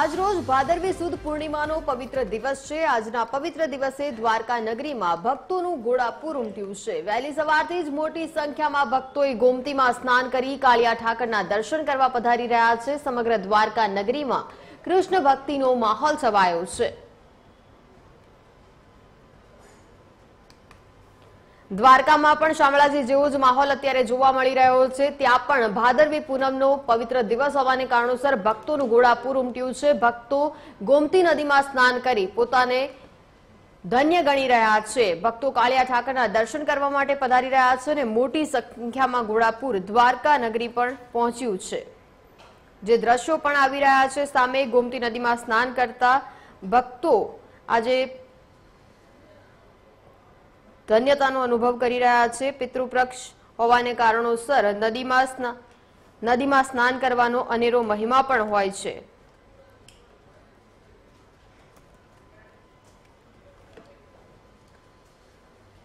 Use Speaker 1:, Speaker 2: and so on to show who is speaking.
Speaker 1: આજરોજ ભાદરવી સુદ પૂર્ણિમાનો પવિત્ર દિવસ છે આજના પવિત્ર દિવસે દ્વારકા નગરીમાં ભક્તોનું ઘોડાપુર ઉમટ્યું છે વહેલી સવારથી જ મોટી સંખ્યામાં ભક્તોએ ગોમતીમાં સ્નાન કરી કાળિયા ઠાકરના દર્શન કરવા પધારી રહ્યા છે સમગ્ર દ્વારકા નગરીમાં કૃષ્ણ ભક્તિનો માહોલ છવાયો છે દ્વારકામાં પણ શામળાજી જેવો જ માહોલ અત્યારે જોવા મળી રહ્યો છે ત્યાં પણ ભાદરવી પૂનમનો પવિત્ર દિવસ હોવાને કારણોસર ભક્તોનું ગોળાપુર ઉમટ્યું છે ભક્તો ગોમતી નદીમાં સ્નાન કરી પોતાને ધન્ય ગણી રહ્યા છે ભક્તો કાળિયા ઠાકરના દર્શન કરવા માટે પધારી રહ્યા છે અને મોટી સંખ્યામાં ગોળાપુર દ્વારકા નગરી પણ પહોંચ્યું છે જે દ્રશ્યો પણ આવી રહ્યા છે સામે ગોમતી નદીમાં સ્નાન કરતા ભક્તો આજે ધન્યતાનો અનુભવ કરી રહ્યા છે પિતૃપક્ષ હોવાને કારણોસર નદીમાં નદીમાં સ્નાન કરવાનો અનેરો મહિમા પણ હોય છે